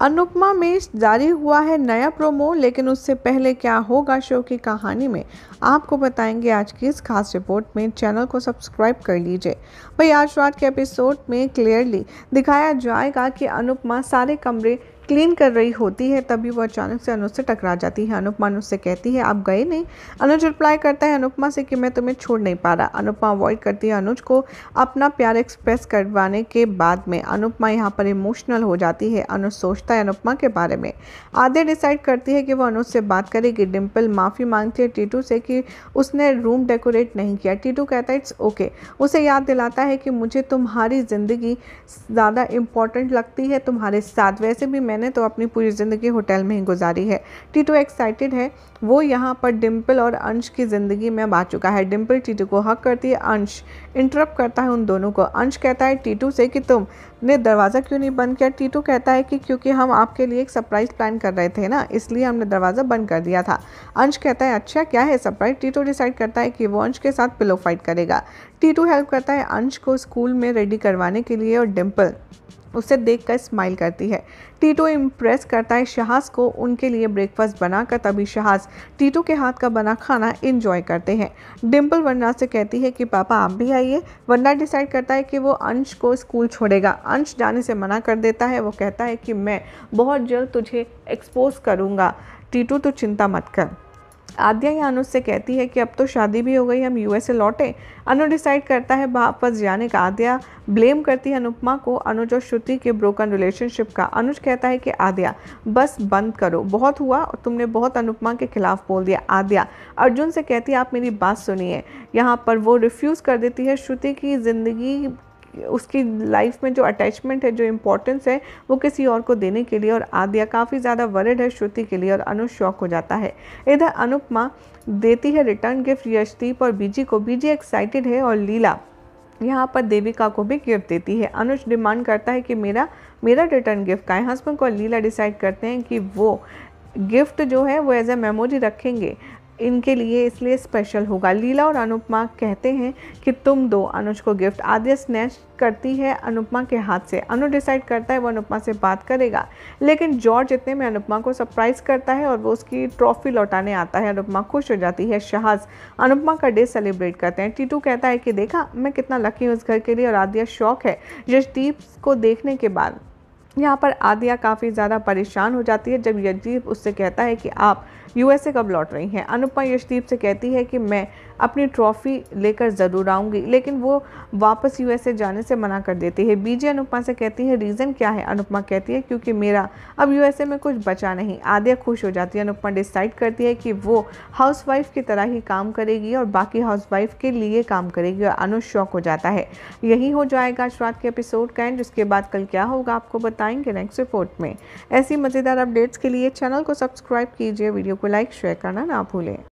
अनुपमा में जारी हुआ है नया प्रोमो लेकिन उससे पहले क्या होगा शो की कहानी में आपको बताएंगे आज की इस खास रिपोर्ट में चैनल को सब्सक्राइब कर लीजिए भाई आज रात के एपिसोड में क्लियरली दिखाया जाएगा कि अनुपमा सारे कमरे क्लीन कर रही होती है तभी वो अचानक से अनुज से टकरा जाती है अनुपमा अनुज से कहती है आप गए नहीं अनुज रिप्लाई करता है अनुपमा से कि मैं तुम्हें छोड़ नहीं पा रहा अनुपमा अवॉइड करती है अनुज को अपना प्यार एक्सप्रेस करवाने के बाद में अनुपमा यहाँ पर इमोशनल हो जाती है अनुज सोचता है अनुपमा के बारे में आधे डिसाइड करती है कि वो अनुज से बात करेगी डिम्पल माफ़ी मांगती है टीटू से कि उसने रूम डेकोरेट नहीं किया टीटू कहता है इट्स ओके उसे याद दिलाता है कि मुझे तुम्हारी ज़िंदगी ज़्यादा इंपॉर्टेंट लगती है तुम्हारे साथ वैसे भी मैंने ने तो अपनी पूरी ज़िंदगी होटल में ही गुजारी है टीटू एक्साइटेड है वो यहाँ पर डिम्पल और अंश की ज़िंदगी में अब आ चुका है डिम्पल टीटू को हक करती है अंश इंटरप्ट करता है उन दोनों को अंश कहता है टीटू से कि तुम ने दरवाज़ा क्यों नहीं बंद किया टीटू कहता है कि क्योंकि हम आपके लिए एक सरप्राइज़ प्लान कर रहे थे ना इसलिए हमने दरवाज़ा बंद कर दिया था अंश कहता है अच्छा क्या है सरप्राइज़ टीटू डिसाइड करता है कि वो अंश के साथ पिलो फाइट करेगा टीटू हेल्प करता है अंश को स्कूल में रेडी करवाने के लिए और डिम्पल उसे देखकर स्माइल करती है टीटो इम्प्रेस करता है शहाज को उनके लिए ब्रेकफास्ट बनाकर तभी शहाज टीटो के हाथ का बना खाना इंजॉय करते हैं डिम्पल वरना से कहती है कि पापा आप भी आइए वरना डिसाइड करता है कि वो अंश को स्कूल छोड़ेगा अंश जाने से मना कर देता है वो कहता है कि मैं बहुत जल्द तुझे एक्सपोज करूँगा टीटू तो चिंता मत कर आद्या या अनुज से कहती है कि अब तो शादी भी हो गई हम यूएस लौटे अनु डिसाइड करता है वापस जाने का आद्या ब्लेम करती है अनुपमा को अनुज और श्रुति के ब्रोकन रिलेशनशिप का अनुज कहता है कि आद्या बस बंद करो बहुत हुआ और तुमने बहुत अनुपमा के खिलाफ बोल दिया आद्या अर्जुन से कहती है आप मेरी बात सुनिए यहाँ पर वो रिफ्यूज़ कर देती है श्रुति की ज़िंदगी उसकी लाइफ में जो अटैचमेंट है जो इम्पोर्टेंस है वो किसी और को देने के लिए और आद्या काफ़ी ज़्यादा वरिड है श्रुति के लिए और अनु शौक हो जाता है इधर अनुपमा देती है रिटर्न गिफ्ट यशदीप और बीजी को बीजी एक्साइटेड है और लीला यहाँ पर देविका को भी गिफ्ट देती है अनुज डिमांड करता है कि मेरा मेरा रिटर्न गिफ्ट का है हस्बैंड को लीला डिसाइड करते हैं कि वो गिफ्ट जो है वो एज ए मेमोरी रखेंगे इनके लिए इसलिए स्पेशल होगा लीला और अनुपमा कहते हैं कि तुम दो अनुज को गिफ्ट आद्य स्नैच करती है अनुपमा के हाथ से अनु डिसाइड करता है वो अनुपमा से बात करेगा लेकिन जॉर्ज इतने में अनुपमा को सरप्राइज करता है और वो उसकी ट्रॉफी लौटाने आता है अनुपमा खुश हो जाती है शहाज अनुपमा का डे सेलिब्रेट करते हैं टीटू कहता है कि देखा मैं कितना लकी हूँ इस घर के लिए और आद्या शौक है जशदीप को देखने के बाद यहाँ पर आदिया काफ़ी ज़्यादा परेशान हो जाती है जब यशदीप उससे कहता है कि आप यूएसए कब लौट रही हैं अनुपमा यशदीप से कहती है कि मैं अपनी ट्रॉफ़ी लेकर ज़रूर आऊँगी लेकिन वो वापस यूएसए जाने से मना कर देती है बीजे अनुपमा से कहती है रीज़न क्या है अनुपमा कहती है क्योंकि मेरा अब यूएसए में कुछ बचा नहीं आदिया खुश हो जाती है अनुपमा डिसाइड करती है कि वो हाउसवाइफ की तरह ही काम करेगी और बाकी हाउसवाइफ के लिए काम करेगी और अनुज शौक हो जाता है यही हो जाएगा आज रात के एपिसोड का एंड उसके बाद कल क्या होगा आपको बता बताएंगे नेक्स्ट रिपोर्ट में ऐसी मज़ेदार अपडेट्स के लिए चैनल को सब्सक्राइब कीजिए वीडियो को लाइक शेयर करना ना भूलें